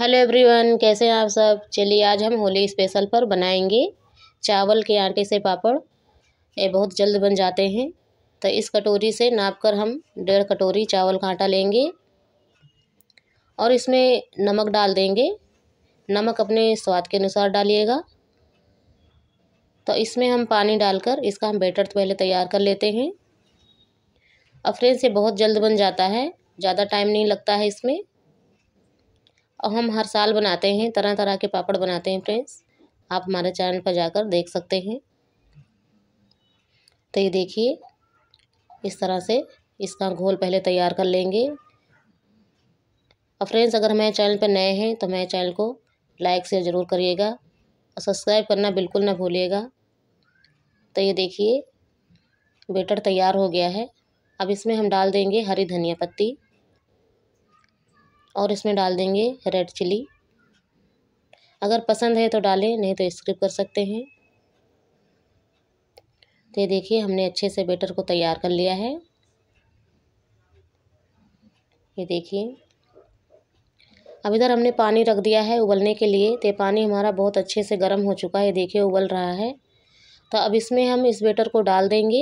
hello everyone कैसे हैं आप सब चलिए आज हम होली स्पेशल पर बनाएंगे चावल के आटे से पापड़ ये बहुत जल्द बन जाते हैं तो इस कटोरी से नाप कर हम डेढ़ कटोरी चावल का आटा लेंगे और इसमें नमक डाल देंगे नमक अपने स्वाद के अनुसार डालिएगा तो इसमें हम पानी डालकर इसका हम बैटर पहले तैयार कर लेते हैं अफ्रेन से ये बहुत जल्द बन जाता है ज़्यादा टाइम नहीं लगता है इसमें और हम हर साल बनाते हैं तरह तरह के पापड़ बनाते हैं फ्रेंड्स आप हमारे चैनल पर जाकर देख सकते हैं तो ये देखिए इस तरह से इसका घोल पहले तैयार कर लेंगे और फ्रेंड्स अगर हमारे चैनल पर नए हैं तो हमारे चैनल को लाइक शेयर ज़रूर करिएगा और सब्सक्राइब करना बिल्कुल ना भूलिएगा तो ये देखिए बेटर तैयार हो गया है अब इसमें हम डाल देंगे हरी धनिया पत्ती और इसमें डाल देंगे रेड चिली अगर पसंद है तो डालें नहीं तो स्किप कर सकते हैं तो ये देखिए हमने अच्छे से बेटर को तैयार कर लिया है ये देखिए अब इधर हमने पानी रख दिया है उबलने के लिए तो पानी हमारा बहुत अच्छे से गर्म हो चुका है देखिए उबल रहा है तो अब इसमें हम इस बेटर को डाल देंगे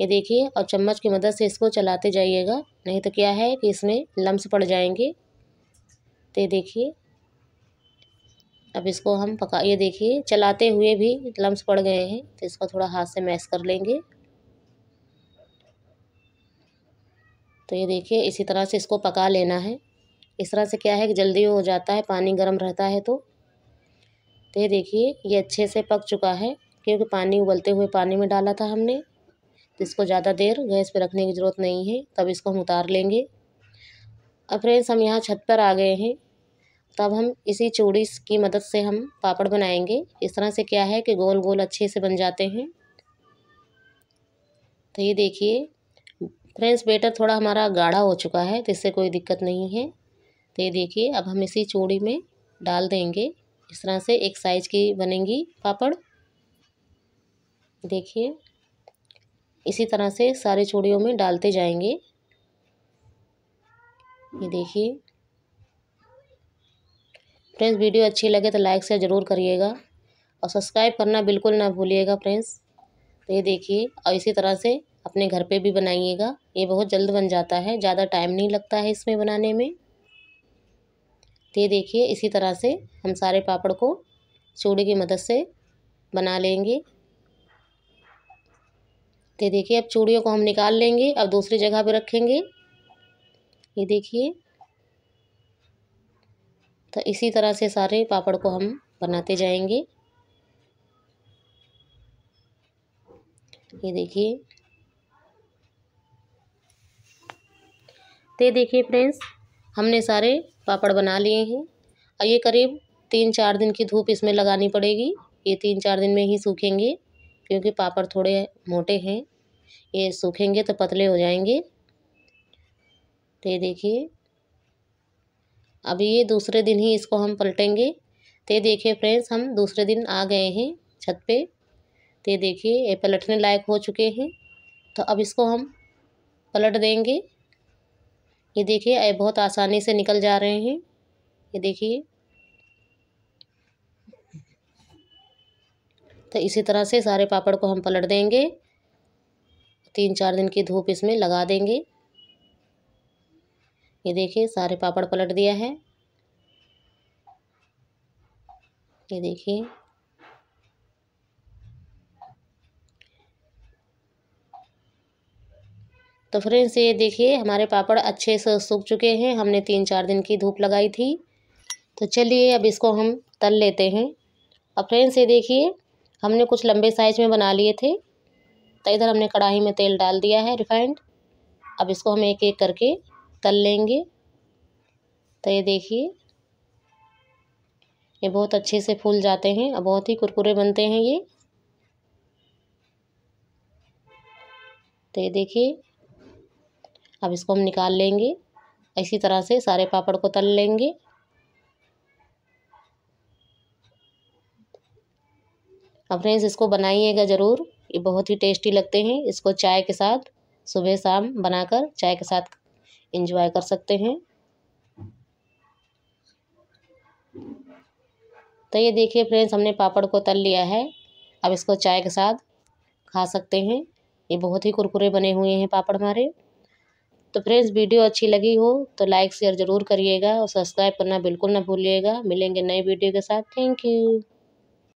ये देखिए और चम्मच की मदद से इसको चलाते जाइएगा नहीं तो क्या है कि इसमें लम्स पड़ जाएंगे तो ये देखिए अब इसको हम पका ये देखिए चलाते हुए भी लम्स पड़ गए हैं तो इसको थोड़ा हाथ से मैश कर लेंगे तो ये देखिए इसी तरह से इसको पका लेना है इस तरह से क्या है कि जल्दी हो जाता है पानी गर्म रहता है तो तो ये देखिए ये अच्छे से पक चुका है क्योंकि पानी उबलते हुए पानी में डाला था हमने तो इसको ज़्यादा देर गैस पे रखने की ज़रूरत नहीं है तब इसको हम उतार लेंगे अब फ्रेंड्स हम यहाँ छत पर आ गए हैं तब हम इसी चूड़ी की मदद से हम पापड़ बनाएंगे इस तरह से क्या है कि गोल गोल अच्छे से बन जाते हैं तो ये देखिए फ्रेंड्स बेटर थोड़ा हमारा गाढ़ा हो चुका है तो इससे कोई दिक्कत नहीं है तो ये देखिए अब हम इसी चूड़ी में डाल देंगे इस तरह से एक साइज की बनेंगी पापड़ देखिए इसी तरह से सारे चूड़ियों में डालते जाएंगे ये देखिए फ्रेंड्स वीडियो अच्छी लगे तो लाइक शेयर ज़रूर करिएगा और सब्सक्राइब करना बिल्कुल ना भूलिएगा फ्रेंड्स तो ये देखिए और इसी तरह से अपने घर पे भी बनाइएगा ये बहुत जल्द बन जाता है ज़्यादा टाइम नहीं लगता है इसमें बनाने में तो ये देखिए इसी तरह से हम सारे पापड़ को चूड़ी की मदद से बना लेंगे तो देखिए अब चूड़ियों को हम निकाल लेंगे अब दूसरी जगह पर रखेंगे ये देखिए तो इसी तरह से सारे पापड़ को हम बनाते जाएंगे ये देखिए तो देखिए फ्रेंड्स हमने सारे पापड़ बना लिए हैं और ये करीब तीन चार दिन की धूप इसमें लगानी पड़ेगी ये तीन चार दिन में ही सूखेंगे क्योंकि पापड़ थोड़े मोटे हैं ये सूखेंगे तो पतले हो जाएंगे तो ये देखिए अब ये दूसरे दिन ही इसको हम पलटेंगे तो ये देखिए फ्रेंड्स हम दूसरे दिन आ गए हैं छत पे तो ये देखिए ये पलटने लायक हो चुके हैं तो अब इसको हम पलट देंगे ये देखिए ये बहुत आसानी से निकल जा रहे हैं ये देखिए तो इसी तरह से सारे पापड़ को हम पलट देंगे तीन चार दिन की धूप इसमें लगा देंगे ये देखिए सारे पापड़ पलट दिया है ये देखिए तो फ्रेंड्स ये देखिए हमारे पापड़ अच्छे से सूख चुके हैं हमने तीन चार दिन की धूप लगाई थी तो चलिए अब इसको हम तल लेते हैं अब फ्रेंड्स ये देखिए हमने कुछ लंबे साइज में बना लिए थे तो इधर हमने कढ़ाई में तेल डाल दिया है रिफाइंड अब इसको हम एक एक करके तल लेंगे तो ये देखिए ये बहुत अच्छे से फूल जाते हैं और बहुत ही कुरकुरे बनते हैं ये तो ये देखिए अब इसको हम निकाल लेंगे इसी तरह से सारे पापड़ को तल लेंगे अब फ्रेंड्स इसको बनाइएगा ज़रूर ये बहुत ही टेस्टी लगते हैं इसको चाय के साथ सुबह शाम बनाकर चाय के साथ इंजॉय कर सकते हैं तो ये देखिए फ्रेंड्स हमने पापड़ को तल लिया है अब इसको चाय के साथ खा सकते हैं ये बहुत ही कुरकुरे बने हुए हैं पापड़ हमारे तो फ्रेंड्स वीडियो अच्छी लगी हो तो लाइक शेयर ज़रूर करिएगा और सब्सक्राइब करना बिल्कुल ना भूलिएगा मिलेंगे नए वीडियो के साथ थैंक यू